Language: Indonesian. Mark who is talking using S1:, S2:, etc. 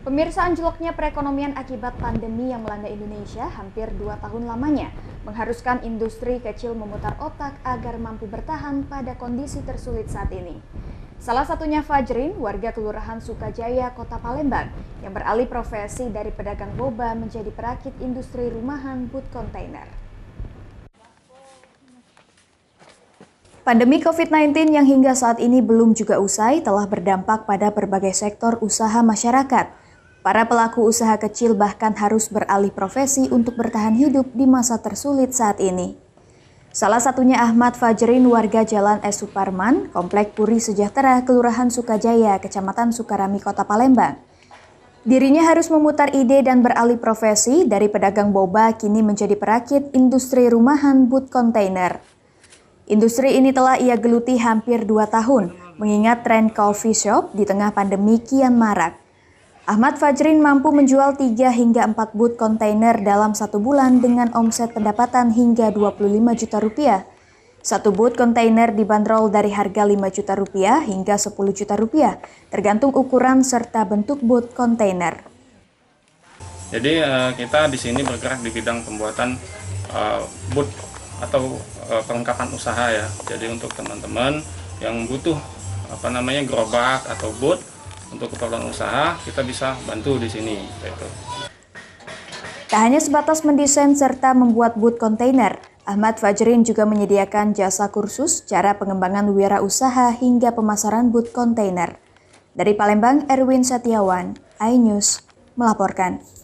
S1: Pemirsa anjloknya perekonomian akibat pandemi yang melanda Indonesia hampir dua tahun lamanya mengharuskan industri kecil memutar otak agar mampu bertahan pada kondisi tersulit saat ini. Salah satunya Fajrin, warga Kelurahan Sukajaya, Kota Palembang, yang beralih profesi dari pedagang boba menjadi perakit industri rumahan boot container. Pandemi COVID-19 yang hingga saat ini belum juga usai telah berdampak pada berbagai sektor usaha masyarakat. Para pelaku usaha kecil bahkan harus beralih profesi untuk bertahan hidup di masa tersulit saat ini. Salah satunya Ahmad Fajrin warga Jalan S. Suparman, Komplek Puri Sejahtera, Kelurahan Sukajaya, Kecamatan Sukarami, Kota Palembang. Dirinya harus memutar ide dan beralih profesi dari pedagang boba kini menjadi perakit industri rumahan boot container. Industri ini telah ia geluti hampir dua tahun, mengingat tren coffee shop di tengah pandemi kian marak. Ahmad Fajrin mampu menjual 3 hingga 4 boot kontainer dalam satu bulan dengan omset pendapatan hingga 25 juta rupiah. Satu boot kontainer dibanderol dari harga 5 juta rupiah hingga 10 juta rupiah, tergantung ukuran serta bentuk boot kontainer.
S2: Jadi eh, kita di sini bergerak di bidang pembuatan eh, boot atau eh, perlengkapan usaha ya. Jadi untuk teman-teman yang butuh apa namanya gerobak atau boot untuk keperluan usaha kita bisa bantu di sini. Gitu.
S1: Tak hanya sebatas mendesain serta membuat boot container, Ahmad Fajrin juga menyediakan jasa kursus cara pengembangan wirausaha hingga pemasaran boot container. Dari Palembang, Erwin Setiawan, iNews, melaporkan.